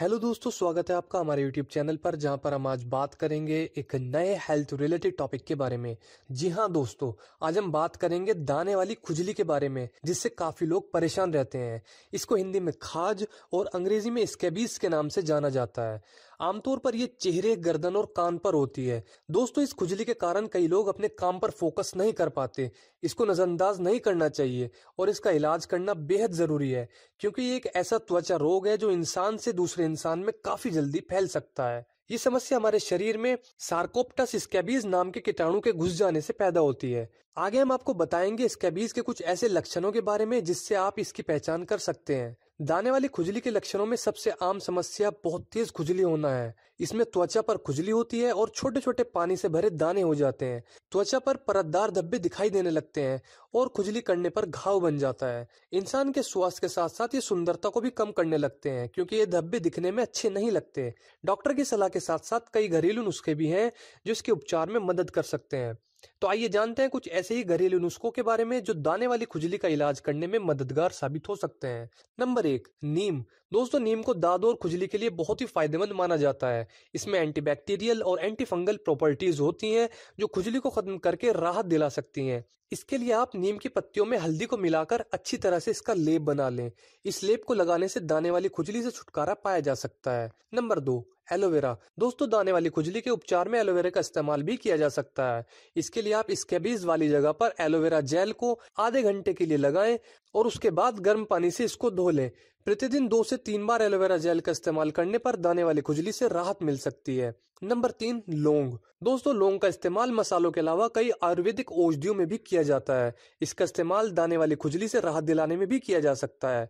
hello दोस्तों स्वागत है आपका हमारे यूट्यूब चैनल पर जहां पर हम आज बात करेंगे एक नए हेल्थ रिलेटेड टॉपिक के बारे में जी हां दोस्तों आज हम बात करेंगे दाने वाली खुजली के बारे में जिससे काफी लोग परेशान रहते हैं इसको हिंदी में खाज और अंग्रेजी में स्केबीज के नाम से जाना जाता है आमतौर पर यह चेहरे गर्दन और कान पर होती है दोस्तों इस खुजली के कारण कई लोग अपने काम पर फोकस नहीं कर पाते इसको नज़रअंदाज नहीं करना चाहिए और इसका इलाज करना बेहद ज़रूरी है क्योंकि ये एक ऐसा त्वचा रोग है जो इंसान से दूसरे इंसान में काफ़ी जल्दी फैल सकता है ये समस्या हमारे शरीर में सार्कोप्टस स्कैबीज नाम के कीटाणु के घुस जाने से पैदा होती है आगे हम आपको बताएंगे स्कैबीज के कुछ ऐसे लक्षणों के बारे में जिससे आप इसकी पहचान कर सकते हैं दाने वाली खुजली के लक्षणों में सबसे आम समस्या बहुत तेज खुजली होना है इसमें त्वचा पर खुजली होती है और छोटे छोटे पानी से भरे दाने हो जाते हैं त्वचा पर परतदार धब्बे दिखाई देने लगते हैं और खुजली करने पर घाव बन जाता है इंसान के स्वास्थ्य के साथ साथ ये सुंदरता को भी कम करने लगते हैं क्योंकि ये धब्बे दिखने में अच्छे नहीं लगते डॉक्टर की सलाह के साथ साथ कई घरेलू नुस्खे भी हैं जो इसके उपचार में मदद कर सकते हैं तो आइए जानते हैं कुछ ऐसे ही घरेलू नुस्खों के बारे में जो दाने वाली खुजली का इलाज करने में मददगार साबित हो सकते हैं नंबर एक नीम दोस्तों नीम को दाद और खुजली के लिए बहुत ही फायदेमंद माना जाता है इसमें एंटीबैक्टीरियल और एंटीफंगल प्रॉपर्टीज होती हैं जो खुजली को खत्म करके राहत दिला सकती हैं इसके लिए आप नीम की पत्तियों में हल्दी को मिलाकर अच्छी तरह से इसका लेप बना लें इस लेप को लगाने से दाने वाली खुजली से छुटकारा पाया जा सकता है नंबर दो एलोवेरा दोस्तों दाने वाली खुजली के उपचार में एलोवेरा का इस्तेमाल भी किया जा सकता है इसके लिए आप स्केबीज वाली जगह पर एलोवेरा जेल को आधे घंटे के लिए लगाएं और उसके बाद गर्म पानी से इसको धो लें प्रतिदिन दो से तीन बार एलोवेरा जेल का इस्तेमाल करने पर दाने वाली खुजली से राहत मिल सकती है नंबर तीन लौंग दोस्तों लौंग का इस्तेमाल मसालों के अलावा कई आयुर्वेदिक औषधियों में भी किया जाता है इसका इस्तेमाल दाने वाली खुजली से राहत दिलाने में भी किया जा सकता है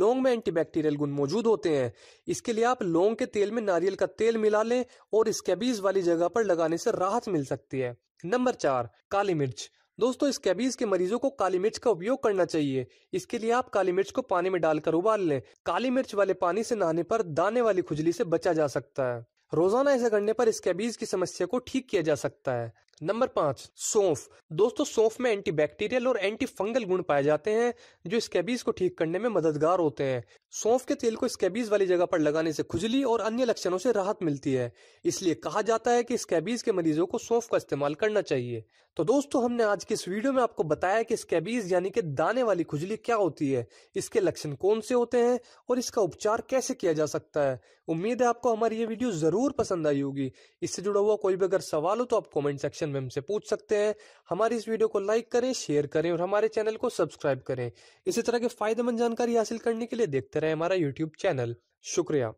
लौंग में एंटीबैक्टीरियल गुण मौजूद होते हैं इसके लिए आप लौंग के तेल में नारियल का तेल मिला लें और स्केबीज वाली जगह पर लगाने से राहत मिल सकती है नंबर चार काली मिर्च दोस्तों कैबीज के मरीजों को काली मिर्च का उपयोग करना चाहिए इसके लिए आप काली मिर्च को पानी में डालकर उबाल लें काली मिर्च वाले पानी से नहाने पर दाने वाली खुजली से बचा जा सकता है रोजाना ऐसा करने पर कैबीज की समस्या को ठीक किया जा सकता है नंबर पांच सौंफ दोस्तों सौंफ में एंटी बैक्टीरियल और एंटी फंगल गुण पाए जाते हैं जो स्केबीज को ठीक करने में मददगार होते हैं सौंफ के तेल को स्केबीज वाली जगह पर लगाने से खुजली और अन्य लक्षणों से राहत मिलती है इसलिए कहा जाता है कि स्केबीज के मरीजों को सौंफ का इस्तेमाल करना चाहिए तो दोस्तों हमने आज की इस वीडियो में आपको बताया कि स्केबीज यानी कि दाने वाली खुजली क्या होती है इसके लक्षण कौन से होते हैं और इसका उपचार कैसे किया जा सकता है उम्मीद है आपको हमारी ये वीडियो जरूर पसंद आई होगी इससे जुड़ा हुआ कोई भी अगर सवाल हो तो आप कॉमेंट सेक्शन में हमसे पूछ सकते हैं हमारी इस वीडियो को लाइक करें शेयर करें और हमारे चैनल को सब्सक्राइब करें इसी तरह के फायदेमंद जानकारी हासिल करने के लिए देखते रहें हमारा यूट्यूब चैनल शुक्रिया